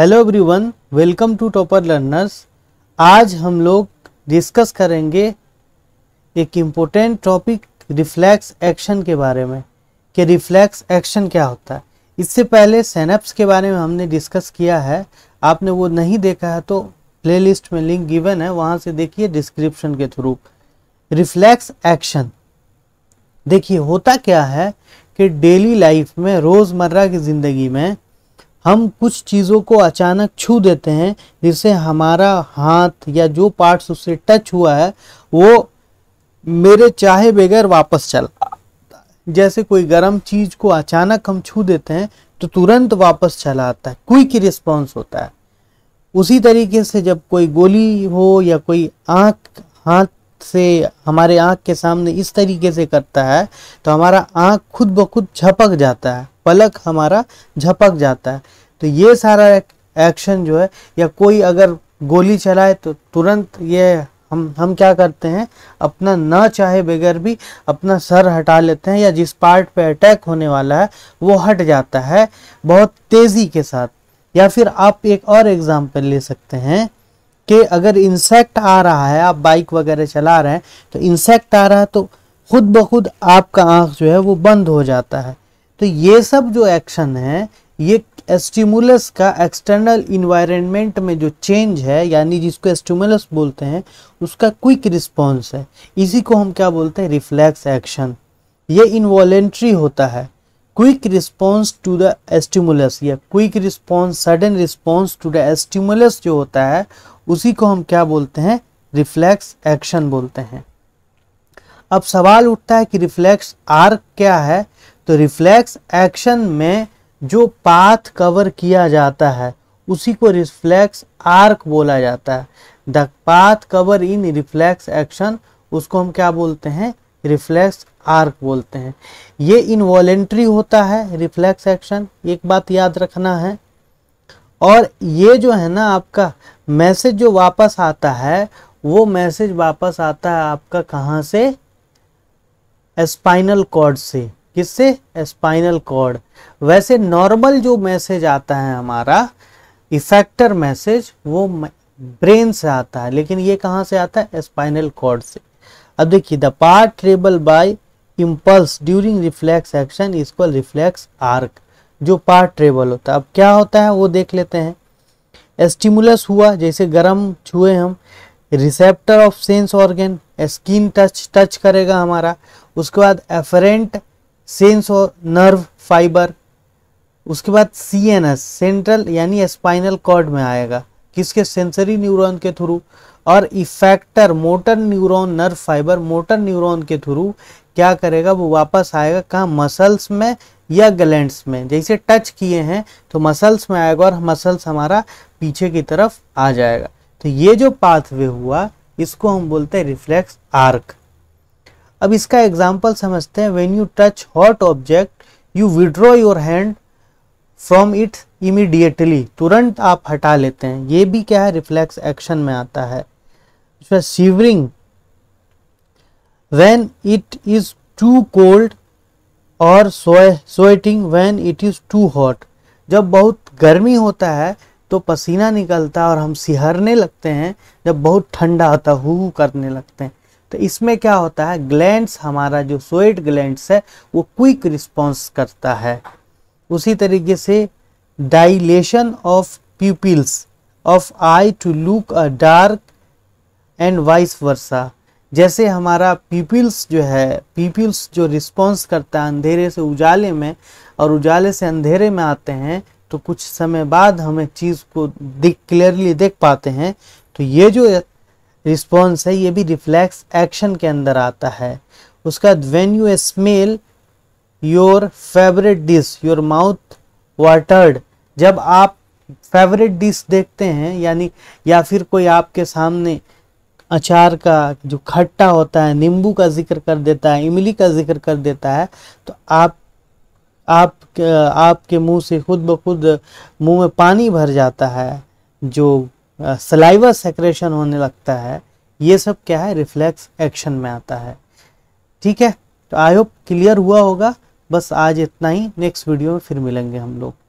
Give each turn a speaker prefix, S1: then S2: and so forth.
S1: hello everyone welcome to topper learners आज हम लोग डिस्कस करेंगे एक इम्पोर्टेंट टॉपिक रिफ्लेक्स एक्शन के बारे में कि रिफ्लेक्स एक्शन क्या होता है इससे पहले सेनेप्स के बारे में हमने डिस्कस किया है आपने वो नहीं देखा है तो प्लेलिस्ट में लिंक गिवन है वहाँ से देखिए डिस्क्रिप्शन के थ्रू रिफ्लैक्स एक्शन देखिए होता क्या है कि डेली लाइफ में रोज़मर्रा की ज़िंदगी में हम कुछ चीज़ों को अचानक छू देते हैं जिससे हमारा हाथ या जो पार्ट्स उससे टच हुआ है वो मेरे चाहे बगैर वापस चला जैसे कोई गर्म चीज़ को अचानक हम छू देते हैं तो तुरंत वापस चला आता है क्विक रिस्पॉन्स होता है उसी तरीके से जब कोई गोली हो या कोई आँख हाथ से हमारे आँख के सामने इस तरीके से करता है तो हमारा आँख खुद ब खुद झपक जाता है पलक हमारा झपक जाता है तो ये सारा एक्शन जो है या कोई अगर गोली चलाए तो तुरंत ये हम हम क्या करते हैं अपना ना चाहे बगैर भी अपना सर हटा लेते हैं या जिस पार्ट पे अटैक होने वाला है वो हट जाता है बहुत तेज़ी के साथ या फिर आप एक और एग्जांपल ले सकते हैं कि अगर इंसेक्ट आ रहा है आप बाइक वगैरह चला रहे हैं तो इंसेक्ट आ रहा है तो खुद ब खुद आपका आँख जो है वो बंद हो जाता है तो ये सब जो एक्शन है ये एस्टिमुलस का एक्सटर्नल इन्वायरमेंट में जो चेंज है यानी जिसको एस्टिमुलस बोलते हैं उसका क्विक रिस्पॉन्स है इसी को हम क्या बोलते हैं रिफ्लैक्स एक्शन ये इन्वॉलेंट्री होता है quick response to the stimulus या quick response sudden response to the stimulus जो होता है उसी को हम क्या बोलते हैं रिफ्लैक्स एक्शन बोलते हैं अब सवाल उठता है कि रिफ्लैक्स आर्क क्या है तो रिफ्लेक्स एक्शन में जो पाथ कवर किया जाता है उसी को रिफ्लेक्स आर्क बोला जाता है the path cover in reflex action उसको हम क्या बोलते हैं रिफ्लेक्स आर्क बोलते हैं ये इनवॉलेंट्री होता है रिफ्लेक्स एक्शन एक बात याद रखना है और ये जो है ना आपका मैसेज जो वापस आता है वो मैसेज वापस आता है आपका कहाँ से स्पाइनल कॉर्ड से किससे स्पाइनल कॉर्ड वैसे नॉर्मल जो मैसेज आता है हमारा इफेक्टर मैसेज वो ब्रेन से आता है लेकिन ये कहाँ से आता है स्पाइनल कॉर्ड से अब देखिए the part travel by impulse during reflex action इसको रिफ्लेक्स आर्क जो पार्ट ट्रेबल होता है अब क्या होता है वो देख लेते हैं स्टिमुलस हुआ जैसे गर्म छुए हम receptor of sense organ skin touch touch करेगा हमारा उसके बाद एफरेंट सेंस और नर्व फाइबर उसके बाद सी एन एस सेंट्रल यानी स्पाइनल कॉर्ड में आएगा किसके सेंसरी न्यूरॉन के थ्रू और effector motor neuron nerve fibre motor neuron के थ्रू क्या करेगा वो वापस आएगा कहाँ मसल्स में या ग्लैंड्स में जैसे टच किए हैं तो मसल्स में आएगा और मसल्स हमारा पीछे की तरफ आ जाएगा तो ये जो पाथवे हुआ इसको हम बोलते हैं रिफ्लेक्स आर्क अब इसका एग्जाम्पल समझते हैं when you touch hot object you withdraw your hand from it immediately तुरंत आप हटा लेते हैं ये भी क्या है रिफ्लेक्स एक्शन में आता है इसमें shivering when it is too cold और sweating when it is too hot जब बहुत गर्मी होता है तो पसीना निकलता है और हम सिहरने लगते हैं जब बहुत ठंडा होता हु करने लगते हैं तो इसमें क्या होता है ग्लैंड्स हमारा जो स्वेट ग्लैंड्स है वो क्विक रिस्पॉन्स करता है उसी तरीके से dilation of pupils of eye to look a dark and vice versa जैसे हमारा पीपल्स जो है पीपल्स जो रिस्पॉन्स करता है अंधेरे से उजाले में और उजाले से अंधेरे में आते हैं तो कुछ समय बाद हमें चीज़ को दिख क्लियरली देख पाते हैं तो ये जो रिस्पॉन्स है ये भी रिफ्लेक्स एक्शन के अंदर आता है उसका when you smell your favourite dish your mouth watered जब आप फेवरेट डिश देखते हैं यानी या फिर कोई आपके सामने अचार का जो खट्टा होता है नींबू का जिक्र कर देता है इमली का जिक्र कर देता है तो आप आप आपके मुंह से खुद ब खुद मुंह में पानी भर जाता है जो सलाइवा सेक्रेशन होने लगता है ये सब क्या है रिफ्लेक्स एक्शन में आता है ठीक है तो आई होप क्लियर हुआ होगा बस आज इतना ही नेक्स्ट वीडियो में फिर मिलेंगे हम लोग